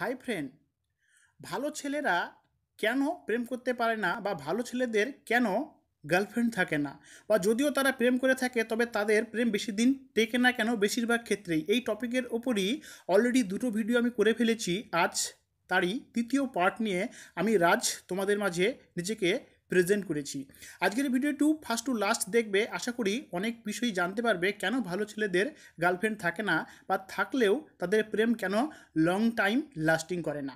hi friend ভালো ছেলেরা কেন প্রেম করতে পারে না বা ভালো ছেলেদের কেন গার্লফ্রেন্ড থাকে না বা যদিও তারা প্রেম করে থাকে তবে তাদের প্রেম বেশি দিন টেকে না কেন বেশিরভাগ ক্ষেত্রেই এই টপিকের ওপরই অলরেডি দুটো ভিডিও আমি করে ফেলেছি আজ তারই তৃতীয় পার্ট নিয়ে আমি রাজ তোমাদের মাঝে নিজেকে প্রেজেন্ট করেছি আজকের video to first to last দেখবে আশা করি অনেক বিষয় জানতে পারবে কেন ভালো ছেলেদের গার্লফ্রেন্ড থাকে না বা থাকলেও তাদের প্রেম কেন লং টাইম লাস্টিং করে না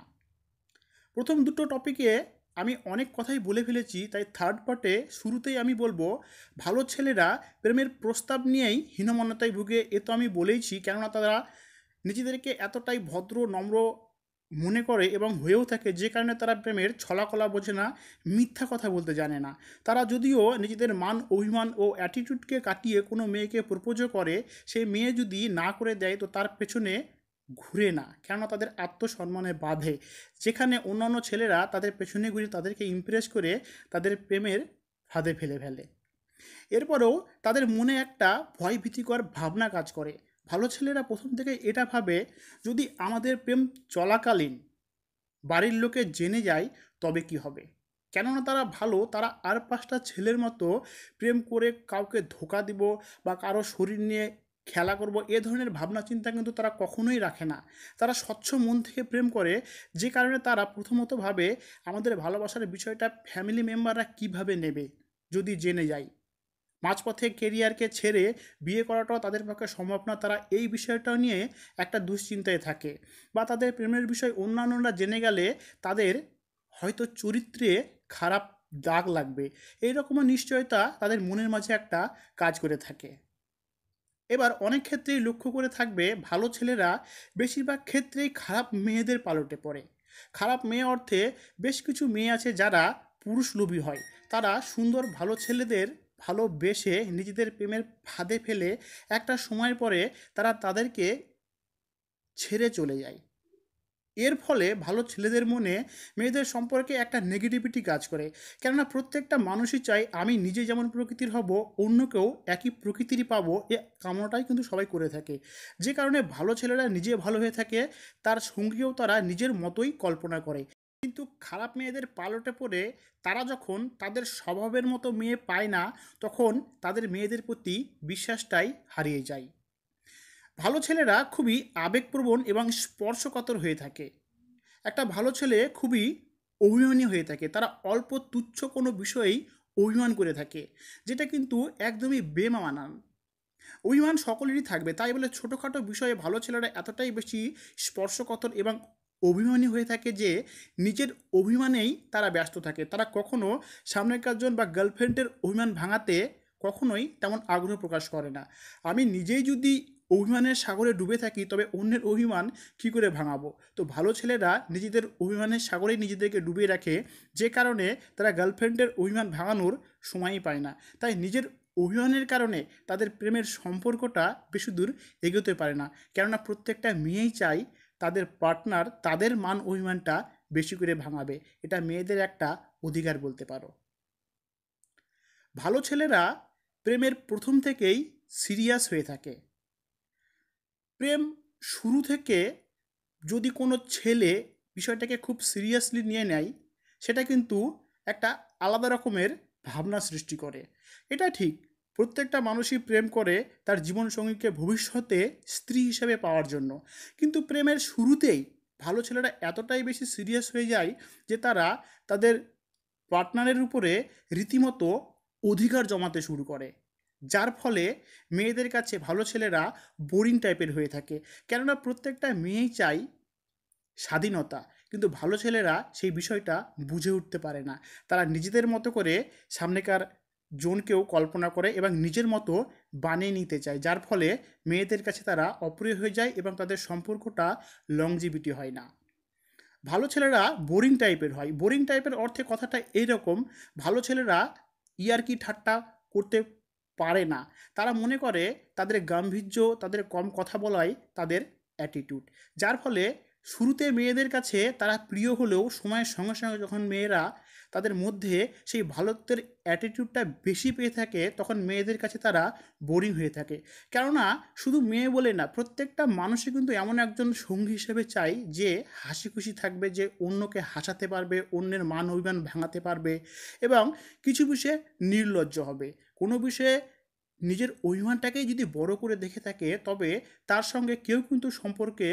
প্রথম দুটো টপিকে আমি অনেক কথাই বলে ফেলেছি তাই থার্ড পার্টে শুরুতেই আমি বলবো ভালো ছেলেরা প্রেমের প্রস্তাব নিয়েই হীনমন্যতায় ভুগে এ তো আমি বলেইছি কেননা তারা নিজেদেরকে এতটাই ভদ্র নম্র মনে করে এবং হয়েও থাকে যে কারণে তারা প্রেমের ছলাকলা বোঝে না মিথ্যা কথা বলতে জানে না তারা যদিও নিজেদের মান অভিমান ও অ্যাটিটিউডকে কাটিয়ে কোনো মেয়েকে প্রপোজও করে সেই মেয়ে যদি না করে দেয় তো তার পেছনে ঘুরে না কেননা তাদের আত্মসম্মানে বাধে যেখানে অন্যান্য ছেলেরা তাদের পেছনে ঘুরে তাদেরকে ইমপ্রেস করে তাদের প্রেমের ফাঁদে ফেলে ফেলে এরপরেও তাদের মনে একটা ভয় ভীতিকর ভাবনা কাজ করে ভালো ছেলেরা প্রথম থেকে এটা ভাবে যদি আমাদের প্রেম চলাকালীন বাড়ির লোকে জেনে যায় তবে কি হবে কেননা তারা ভালো তারা আর পাঁচটা ছেলের মতো প্রেম করে কাউকে ধোকা দিব বা কারো শরীর নিয়ে খেলা করব এ ধরনের ভাবনা চিন্তা কিন্তু তারা কখনোই রাখে না তারা স্বচ্ছ মন থেকে প্রেম করে যে কারণে তারা প্রথমতভাবে আমাদের ভালোবাসার বিষয়টা ফ্যামিলি মেম্বাররা কিভাবে নেবে যদি জেনে যায় মাঝপথে কেরিয়ারকে ছেড়ে বিয়ে করাটাও তাদের পক্ষে সম্ভব না তারা এই বিষয়টা নিয়ে একটা দুশ্চিন্তায় থাকে বা তাদের প্রেমের বিষয় অন্যান্যরা জেনে গেলে তাদের হয়তো চরিত্রে খারাপ দাগ লাগবে এই রকম নিশ্চয়তা তাদের মনের মাঝে একটা কাজ করে থাকে এবার অনেক ক্ষেত্রেই লক্ষ্য করে থাকবে ভালো ছেলেরা বেশিরভাগ ক্ষেত্রেই খারাপ মেয়েদের পালটে পড়ে খারাপ মেয়ে অর্থে বেশ কিছু মেয়ে আছে যারা পুরুষলোভী হয় তারা সুন্দর ভালো ছেলেদের ভালোবেসে নিজেদের প্রেমের ফাঁদে ফেলে একটা সময় পরে তারা তাদেরকে ছেড়ে চলে যায় এর ফলে ভালো ছেলেদের মনে মেয়েদের সম্পর্কে একটা নেগেটিভিটি কাজ করে কেননা প্রত্যেকটা মানুষই চায় আমি নিজে যেমন প্রকৃতির হব অন্য কেউ একই প্রকৃতিরই পাবো এ কামনাটাই কিন্তু সবাই করে থাকে যে কারণে ভালো ছেলেরা নিজে ভালো হয়ে থাকে তার সঙ্গীও তারা নিজের মতোই কল্পনা করে কিন্তু খারাপ মেয়েদের পালটে পড়ে তারা যখন তাদের স্বভাবের মতো মেয়ে পায় না তখন তাদের মেয়েদের প্রতি বিশ্বাসটাই হারিয়ে যায় ভালো ছেলেরা খুবই আবেগপ্রবণ এবং স্পর্শকাতর হয়ে থাকে একটা ভালো ছেলে খুবই অভিমানী হয়ে থাকে তারা অল্প তুচ্ছ কোনো বিষয়েই অভিমান করে থাকে যেটা কিন্তু একদমই বেমানান অভিমান সকলেরই থাকবে তাই বলে ছোটোখাটো বিষয়ে ভালো ছেলেরা এতটাই বেশি স্পর্শকতর এবং অভিমানী হয়ে থাকে যে নিজের অভিমানেই তারা ব্যস্ত থাকে তারা কখনও সামনের কাজজন বা গার্লফ্রেন্ডের অভিমান ভাঙাতে কখনোই তেমন আগ্রহ প্রকাশ করে না আমি নিজেই যদি অভিমানের সাগরে ডুবে থাকি তবে অন্যের অভিমান কি করে ভাঙাবো তো ভালো ছেলেরা নিজেদের অভিমানের সাগরেই নিজেদেরকে ডুবিয়ে রাখে যে কারণে তারা গার্লফ্রেন্ডের অভিমান ভাঙানোর সময়ই পায় না তাই নিজের অভিমানের কারণে তাদের প্রেমের সম্পর্কটা বেশি দূর এগোতে পারে না কেননা প্রত্যেকটা মেয়েই চায় তাদের পার্টনার তাদের মান অভিমানটা বেশি করে ভাঙাবে এটা মেয়েদের একটা অধিকার বলতে পারো ভালো ছেলেরা প্রেমের প্রথম থেকেই সিরিয়াস হয়ে থাকে প্রেম শুরু থেকে যদি কোনো ছেলে বিষয়টাকে খুব সিরিয়াসলি নিয়ে নেয় সেটা কিন্তু একটা আলাদা রকমের ভাবনা সৃষ্টি করে এটা ঠিক প্রত্যেকটা মানুষই প্রেম করে তার জীবনসঙ্গীকে ভবিষ্যতে স্ত্রী হিসেবে পাওয়ার জন্য কিন্তু প্রেমের শুরুতেই ভালো ছেলেরা এতটাই বেশি সিরিয়াস হয়ে যায় যে তারা তাদের পার্টনারের উপরে রীতিমতো অধিকার জমাতে শুরু করে যার ফলে মেয়েদের কাছে ভালো ছেলেরা বোরিং টাইপের হয়ে থাকে কেননা প্রত্যেকটা মেয়েই চাই স্বাধীনতা কিন্তু ভালো ছেলেরা সেই বিষয়টা বুঝে উঠতে পারে না তারা নিজেদের মতো করে সামনেকার জোনকেও কল্পনা করে এবং নিজের মতো বানিয়ে নিতে চায় যার ফলে মেয়েদের কাছে তারা অপ্রিয় হয়ে যায় এবং তাদের সম্পর্কটা লংজিবিটি হয় না ভালো ছেলেরা বোরিং টাইপের হয় বোরিং টাইপের অর্থে কথাটা এইরকম ভালো ছেলেরা ইয়ারকি ঠাট্টা করতে পারে না তারা মনে করে তাদের গাম্ভীর্য তাদের কম কথা বলাই তাদের অ্যাটিটিউড যার ফলে শুরুতে মেয়েদের কাছে তারা প্রিয় হলেও সময়ের সঙ্গে সঙ্গে যখন মেয়েরা তাদের মধ্যে সেই ভালোত্বের অ্যাটিটিউডটা বেশি পেয়ে থাকে তখন মেয়েদের কাছে তারা বোরিং হয়ে থাকে কেননা শুধু মেয়ে বলে না প্রত্যেকটা মানুষই কিন্তু এমন একজন সঙ্গী হিসেবে চাই যে হাসি খুশি থাকবে যে অন্যকে হাসাতে পারবে অন্যের মান অভিমান ভাঙাতে পারবে এবং কিছু বিষয়ে নির্লজ্জ হবে কোনো বিষয়ে নিজের অভিমানটাকেই যদি বড় করে দেখে থাকে তবে তার সঙ্গে কেউ কিন্তু সম্পর্কে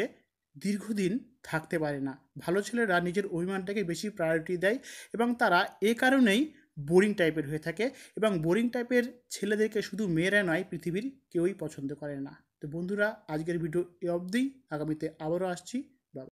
দীর্ঘদিন থাকতে পারে না ভালো ছেলেরা নিজের অভিমানটাকে বেশি প্রায়োরিটি দেয় এবং তারা এ কারণেই বোরিং টাইপের হয়ে থাকে এবং বোরিং টাইপের ছেলেদেরকে শুধু মেয়েরা নয় পৃথিবীর কেউই পছন্দ করে না তো বন্ধুরা আজকের ভিডিও এ অবধি আগামীতে আবারও আসছি